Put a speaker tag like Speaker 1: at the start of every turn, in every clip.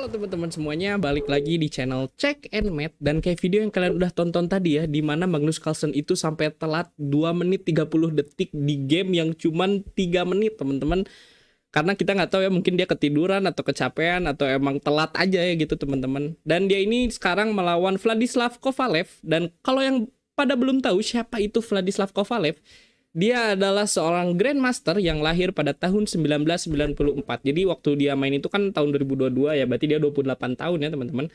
Speaker 1: Halo teman-teman semuanya, balik lagi di channel Check and Mate dan kayak video yang kalian udah tonton tadi ya, di mana Magnus Carlsen itu sampai telat 2 menit 30 detik di game yang cuman 3 menit, teman-teman. Karena kita nggak tahu ya, mungkin dia ketiduran atau kecapean atau emang telat aja ya gitu, teman-teman. Dan dia ini sekarang melawan Vladislav Kovalev dan kalau yang pada belum tahu siapa itu Vladislav Kovalev, dia adalah seorang grandmaster yang lahir pada tahun 1994. Jadi waktu dia main itu kan tahun 2022 ya, berarti dia 28 tahun ya, teman-teman.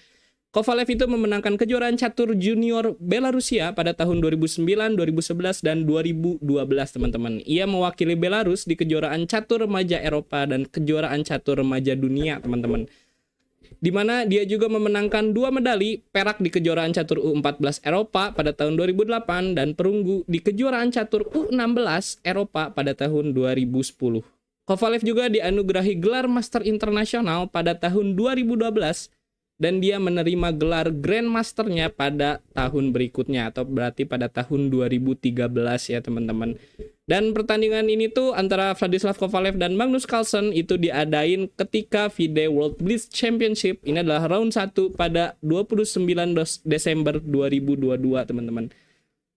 Speaker 1: Kovalev itu memenangkan kejuaraan catur junior Belarusia pada tahun 2009, 2011, dan 2012, teman-teman. Ia mewakili Belarus di kejuaraan catur remaja Eropa dan kejuaraan catur remaja dunia, teman-teman di mana dia juga memenangkan dua medali perak di kejuaraan catur U14 Eropa pada tahun 2008 dan perunggu di kejuaraan catur U16 Eropa pada tahun 2010. Kovalev juga dianugerahi gelar Master Internasional pada tahun 2012 dan dia menerima gelar Grand Masternya pada tahun berikutnya atau berarti pada tahun 2013 ya teman-teman. Dan pertandingan ini tuh antara Vladislav Kovalev dan Magnus Carlsen itu diadain ketika FIDE World Blitz Championship. Ini adalah round 1 pada 29 Desember 2022 teman-teman.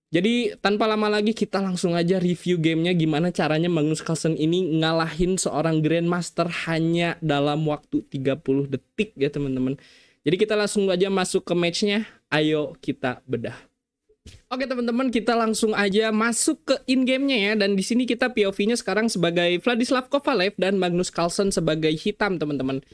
Speaker 1: Jadi tanpa lama lagi kita langsung aja review gamenya gimana caranya Magnus Carlsen ini ngalahin seorang Grandmaster hanya dalam waktu 30 detik ya teman-teman. Jadi kita langsung aja masuk ke matchnya. Ayo kita bedah. Oke teman-teman, kita langsung aja masuk ke in game-nya ya dan di sini kita POV-nya sekarang sebagai Vladislav Kovalev dan Magnus Carlsen sebagai hitam, teman-teman.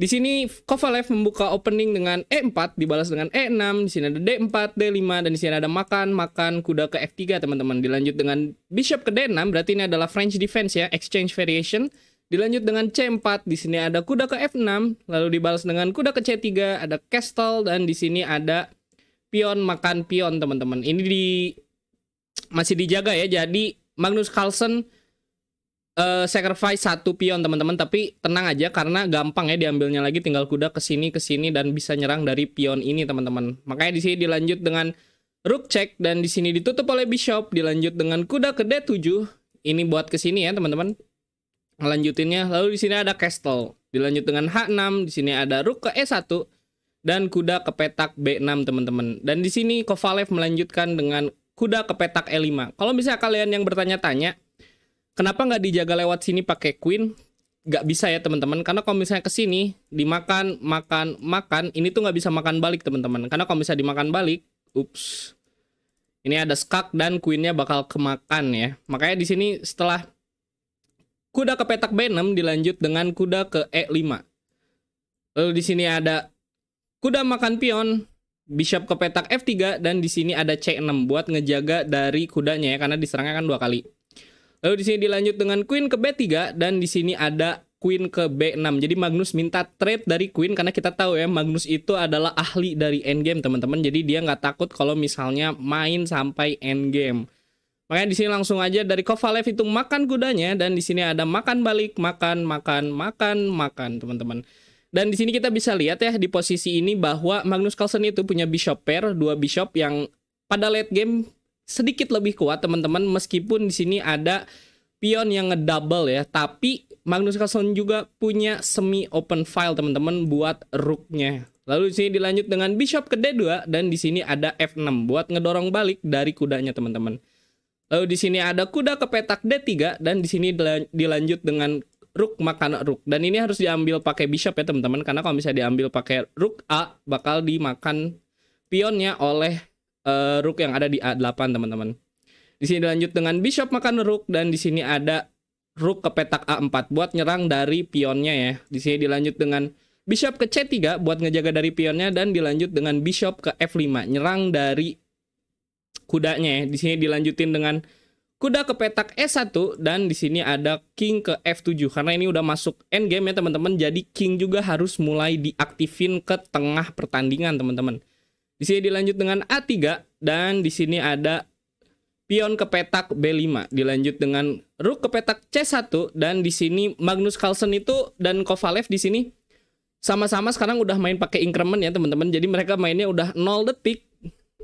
Speaker 1: Di sini Kovalev membuka opening dengan E4 dibalas dengan E6, di sini ada D4, D5 dan di sini ada makan, makan kuda ke F3 teman-teman. Dilanjut dengan bishop ke D6 berarti ini adalah French defense ya, exchange variation. Dilanjut dengan C4, di sini ada kuda ke F6, lalu dibalas dengan kuda ke C3, ada castle, dan di sini ada pion makan pion, teman-teman. Ini di masih dijaga ya, jadi Magnus Carlsen uh, sacrifice satu pion, teman-teman. Tapi tenang aja, karena gampang ya diambilnya lagi, tinggal kuda ke sini, ke sini, dan bisa nyerang dari pion ini, teman-teman. Makanya di sini dilanjut dengan rook check, dan di sini ditutup oleh bishop, dilanjut dengan kuda ke D7. Ini buat ke sini ya, teman-teman Lanjutinnya lalu di sini ada castle. Dilanjut dengan H6, di sini ada rook ke E1 dan kuda ke petak B6 teman-teman. Dan di sini Kovalev melanjutkan dengan kuda ke petak E5. Kalau misalnya kalian yang bertanya-tanya, kenapa nggak dijaga lewat sini pakai queen? Nggak bisa ya teman-teman, karena kalau misalnya ke sini dimakan, makan, makan, ini tuh nggak bisa makan balik teman-teman. Karena kalau misalnya dimakan balik, ups, ini ada skak dan queennya bakal kemakan ya. Makanya di sini setelah kuda ke petak B6 dilanjut dengan kuda ke E5. Lalu di sini ada kuda makan pion, bishop ke petak F3 dan di sini ada C6 buat ngejaga dari kudanya ya karena diserangnya kan dua kali. Lalu di sini dilanjut dengan queen ke B3 dan di sini ada queen ke B6. Jadi Magnus minta trade dari queen karena kita tahu ya Magnus itu adalah ahli dari endgame teman-teman. Jadi dia nggak takut kalau misalnya main sampai endgame. Makanya di sini langsung aja dari Kovalev itu makan kudanya dan di sini ada makan balik, makan, makan, makan, makan, teman-teman. Dan di sini kita bisa lihat ya di posisi ini bahwa Magnus Carlsen itu punya bishop pair, dua bishop yang pada late game sedikit lebih kuat teman-teman meskipun di sini ada pion yang ngedouble ya, tapi Magnus Carlsen juga punya semi open file teman-teman buat rooknya. Lalu di sini dilanjut dengan bishop ke D2 dan di sini ada F6 buat ngedorong balik dari kudanya teman-teman. Lalu eh, di sini ada kuda ke petak D3 dan di sini dilanjut dengan rook makan rook. Dan ini harus diambil pakai bishop ya teman-teman karena kalau misalnya diambil pakai rook A bakal dimakan pionnya oleh uh, eh, rook yang ada di A8 teman-teman. Di sini dilanjut dengan bishop makan rook dan di sini ada rook ke petak A4 buat nyerang dari pionnya ya. Di sini dilanjut dengan bishop ke C3 buat ngejaga dari pionnya dan dilanjut dengan bishop ke F5 nyerang dari kudanya ya. Di sini dilanjutin dengan kuda ke petak E1 dan di sini ada king ke F7 karena ini udah masuk endgame ya teman-teman. Jadi king juga harus mulai diaktifin ke tengah pertandingan teman-teman. Di sini dilanjut dengan A3 dan di sini ada pion ke petak B5 dilanjut dengan rook ke petak C1 dan di sini Magnus Carlsen itu dan Kovalev di sini sama-sama sekarang udah main pakai increment ya teman-teman. Jadi mereka mainnya udah 0 detik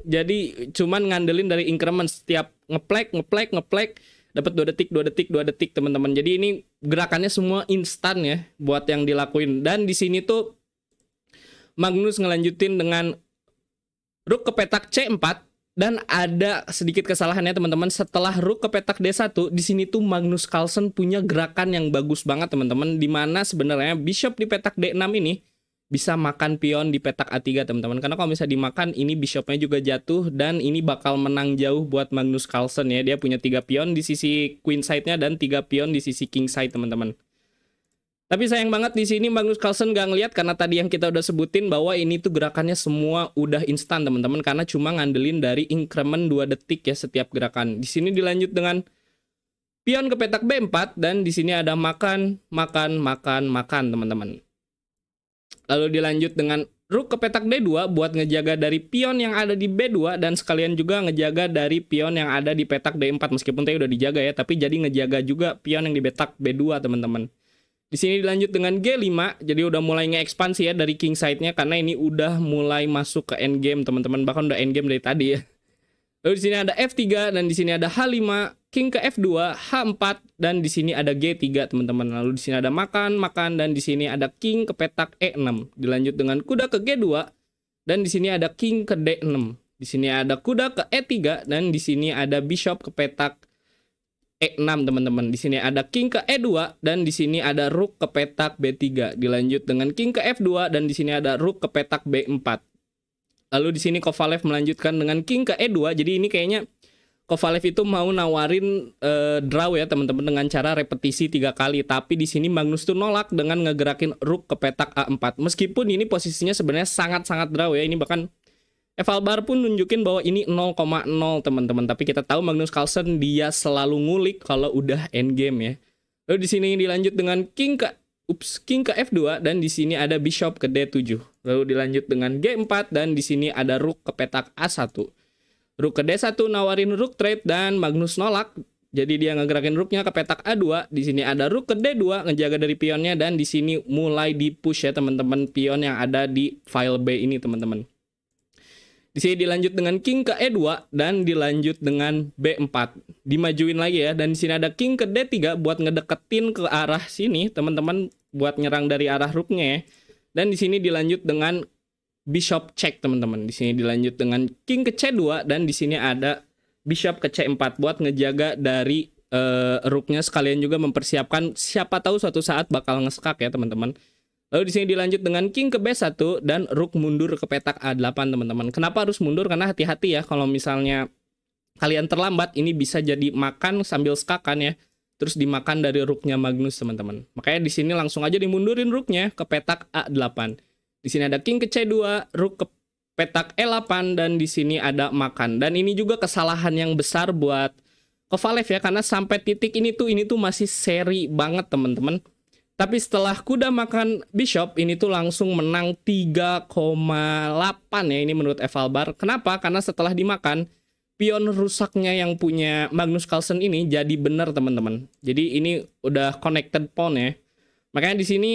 Speaker 1: jadi cuman ngandelin dari increment setiap ngeplek ngeplek ngeplek dapat dua detik dua detik dua detik teman-teman jadi ini gerakannya semua instan ya buat yang dilakuin dan di sini tuh Magnus ngelanjutin dengan rook ke petak C4 dan ada sedikit kesalahannya teman-teman setelah rook ke petak D1 di sini tuh Magnus Carlsen punya gerakan yang bagus banget teman-teman di mana sebenarnya bishop di petak D6 ini bisa makan pion di petak A3 teman-teman karena kalau misalnya dimakan ini bishopnya juga jatuh dan ini bakal menang jauh buat Magnus Carlsen ya dia punya tiga pion di sisi queen side-nya dan tiga pion di sisi king side teman-teman tapi sayang banget di sini Magnus Carlsen gak ngeliat karena tadi yang kita udah sebutin bahwa ini tuh gerakannya semua udah instan teman-teman karena cuma ngandelin dari increment 2 detik ya setiap gerakan di sini dilanjut dengan pion ke petak B4 dan di sini ada makan makan makan makan teman-teman Lalu dilanjut dengan rook ke petak D2 buat ngejaga dari pion yang ada di B2 dan sekalian juga ngejaga dari pion yang ada di petak D4 meskipun tadi udah dijaga ya, tapi jadi ngejaga juga pion yang di petak B2, teman-teman. Di sini dilanjut dengan G5, jadi udah mulai ngeekspansi ya dari king side-nya karena ini udah mulai masuk ke endgame, teman-teman. Bahkan udah endgame dari tadi ya. Lalu di sini ada F3 dan di sini ada H5, king ke F2, H4 dan di sini ada G3 teman-teman. Lalu di sini ada makan, makan dan di sini ada king ke petak E6. Dilanjut dengan kuda ke G2 dan di sini ada king ke D6. Di sini ada kuda ke E3 dan di sini ada bishop ke petak E6 teman-teman. Di sini ada king ke E2 dan di sini ada rook ke petak B3. Dilanjut dengan king ke F2 dan di sini ada rook ke petak B4. Lalu di sini Kovalev melanjutkan dengan king ke E2. Jadi ini kayaknya Kovalev itu mau nawarin uh, draw ya teman-teman dengan cara repetisi tiga kali tapi di sini Magnus tuh nolak dengan ngegerakin rook ke petak A4 meskipun ini posisinya sebenarnya sangat-sangat draw ya ini bahkan Evalbar pun nunjukin bahwa ini 0,0 teman-teman tapi kita tahu Magnus Carlsen dia selalu ngulik kalau udah endgame ya lalu di sini dilanjut dengan king ke ups king ke F2 dan di sini ada bishop ke D7 Lalu dilanjut dengan G4 dan di sini ada rook ke petak A1. Rook ke D1 nawarin rook trade dan Magnus nolak. Jadi dia ngegerakin rooknya ke petak A2. Di sini ada rook ke D2 ngejaga dari pionnya dan di sini mulai di push ya teman-teman pion yang ada di file B ini teman-teman. Di sini dilanjut dengan king ke E2 dan dilanjut dengan B4. Dimajuin lagi ya dan di sini ada king ke D3 buat ngedeketin ke arah sini teman-teman buat nyerang dari arah rooknya ya. Dan di sini dilanjut dengan bishop check teman-teman. Di sini dilanjut dengan king ke C2 dan di sini ada bishop ke C4 buat ngejaga dari uh, rooknya sekalian juga mempersiapkan siapa tahu suatu saat bakal ngeskak ya teman-teman. Lalu di sini dilanjut dengan king ke B1 dan rook mundur ke petak A8 teman-teman. Kenapa harus mundur? Karena hati-hati ya kalau misalnya kalian terlambat ini bisa jadi makan sambil skakan ya terus dimakan dari ruknya Magnus teman-teman. Makanya di sini langsung aja dimundurin ruknya ke petak A8. Di sini ada king ke C2, rook ke petak E8 dan di sini ada makan. Dan ini juga kesalahan yang besar buat Kovalev ya karena sampai titik ini tuh ini tuh masih seri banget teman-teman. Tapi setelah kuda makan bishop ini tuh langsung menang 3,8 ya ini menurut Evalbar. Kenapa? Karena setelah dimakan pion rusaknya yang punya Magnus Carlsen ini jadi benar teman-teman. Jadi ini udah connected pawn ya. Makanya di sini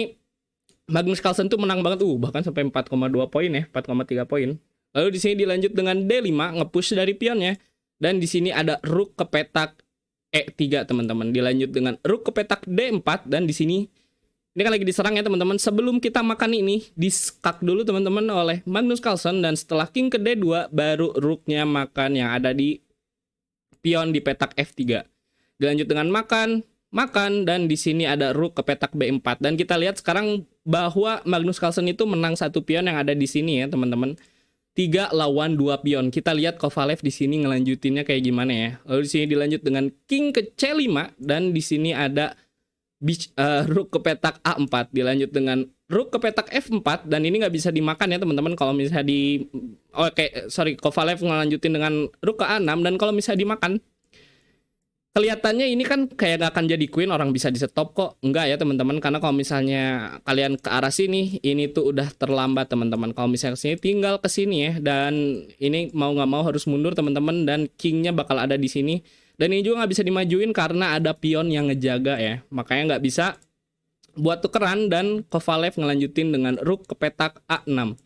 Speaker 1: Magnus Carlsen tuh menang banget uh bahkan sampai 4,2 poin ya, 4,3 poin. Lalu di sini dilanjut dengan D5 ngepush dari pionnya dan di sini ada rook ke petak E3 teman-teman. Dilanjut dengan rook ke petak D4 dan di sini ini kan lagi diserang ya teman-teman. Sebelum kita makan ini, diskak dulu teman-teman oleh Magnus Carlsen dan setelah king ke D2 baru rooknya makan yang ada di pion di petak F3. Dilanjut dengan makan, makan dan di sini ada rook ke petak B4 dan kita lihat sekarang bahwa Magnus Carlsen itu menang satu pion yang ada di sini ya teman-teman. Tiga lawan dua pion. Kita lihat Kovalev di sini ngelanjutinnya kayak gimana ya. Lalu di sini dilanjut dengan king ke C5 dan di sini ada uh, rook ke petak A4 dilanjut dengan rook ke petak F4 dan ini nggak bisa dimakan ya teman-teman kalau misalnya di oke oh, okay, sorry Kovalev ngelanjutin dengan rook ke A6 dan kalau misalnya dimakan kelihatannya ini kan kayak nggak akan jadi queen orang bisa di stop kok enggak ya teman-teman karena kalau misalnya kalian ke arah sini ini tuh udah terlambat teman-teman kalau misalnya kesini tinggal ke sini ya dan ini mau nggak mau harus mundur teman-teman dan kingnya bakal ada di sini dan ini juga nggak bisa dimajuin karena ada pion yang ngejaga ya. Makanya nggak bisa buat tukeran dan Kovalev ngelanjutin dengan rook ke petak A6.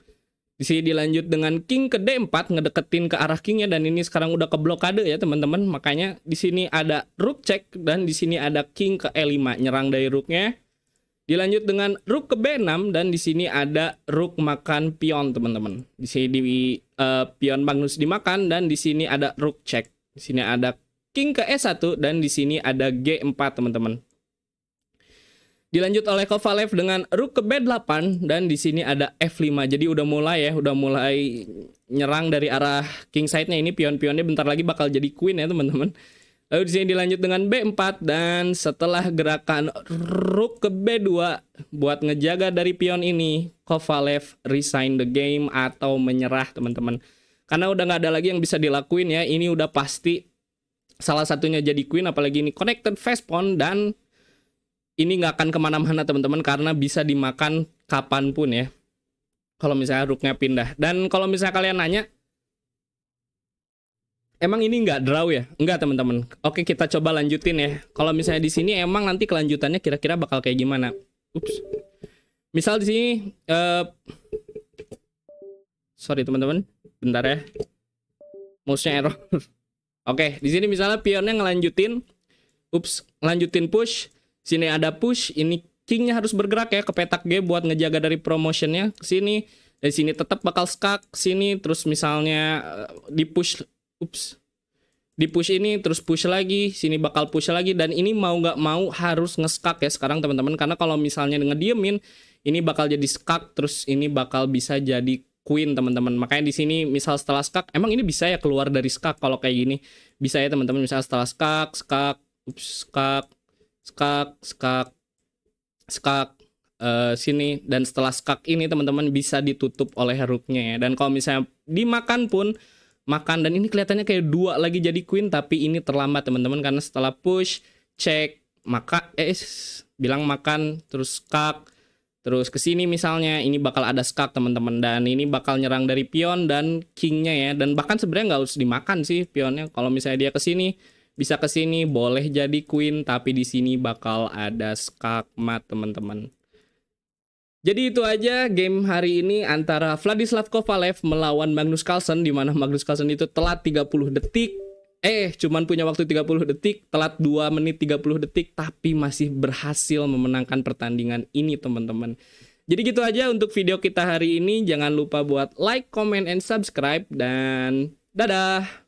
Speaker 1: Di sini dilanjut dengan king ke D4 ngedeketin ke arah kingnya dan ini sekarang udah ke blokade ya teman-teman. Makanya di sini ada rook check dan di sini ada king ke E5 nyerang dari rooknya. Dilanjut dengan rook ke B6 dan di sini ada rook makan pion teman-teman. Di sini di uh, pion Magnus dimakan dan di sini ada rook check. Di sini ada king ke E1 dan di sini ada G4 teman-teman. Dilanjut oleh Kovalev dengan rook ke B8 dan di sini ada F5. Jadi udah mulai ya, udah mulai nyerang dari arah king side-nya ini pion-pionnya bentar lagi bakal jadi queen ya teman-teman. Lalu di sini dilanjut dengan B4 dan setelah gerakan rook ke B2 buat ngejaga dari pion ini, Kovalev resign the game atau menyerah teman-teman. Karena udah nggak ada lagi yang bisa dilakuin ya, ini udah pasti salah satunya jadi Queen apalagi ini connected pawn dan ini nggak akan kemana-mana teman-teman karena bisa dimakan kapanpun ya kalau misalnya rooknya pindah dan kalau misalnya kalian nanya emang ini nggak draw ya nggak teman-teman oke kita coba lanjutin ya kalau misalnya di sini emang nanti kelanjutannya kira-kira bakal kayak gimana ups misal di sini uh, sorry teman-teman bentar ya mouse-nya error Oke, di sini misalnya pionnya ngelanjutin ups, ngelanjutin push, sini ada push, ini kingnya harus bergerak ya ke petak G buat ngejaga dari promotionnya ke sini. Dari sini tetap bakal skak sini terus misalnya eh, di push ups di push ini terus push lagi sini bakal push lagi dan ini mau nggak mau harus ngeskak ya sekarang teman-teman karena kalau misalnya ngediemin ini bakal jadi skak terus ini bakal bisa jadi Queen teman-teman. Makanya di sini misal setelah skak, emang ini bisa ya keluar dari skak kalau kayak gini. Bisa ya teman-teman misal setelah skak, skak, ups, skak, skak, skak, skak uh, sini dan setelah skak ini teman-teman bisa ditutup oleh rooknya ya. Dan kalau misalnya dimakan pun makan dan ini kelihatannya kayak dua lagi jadi queen tapi ini terlambat teman-teman karena setelah push cek maka eh bilang makan terus skak Terus ke sini misalnya ini bakal ada skak teman-teman dan ini bakal nyerang dari pion dan kingnya ya dan bahkan sebenarnya nggak harus dimakan sih pionnya kalau misalnya dia ke sini bisa ke sini boleh jadi queen tapi di sini bakal ada skak mat teman-teman. Jadi itu aja game hari ini antara Vladislav Kovalev melawan Magnus Carlsen di mana Magnus Carlsen itu telat 30 detik eh cuman punya waktu 30 detik, telat 2 menit 30 detik tapi masih berhasil memenangkan pertandingan ini teman-teman. Jadi gitu aja untuk video kita hari ini. Jangan lupa buat like, comment, and subscribe. Dan dadah!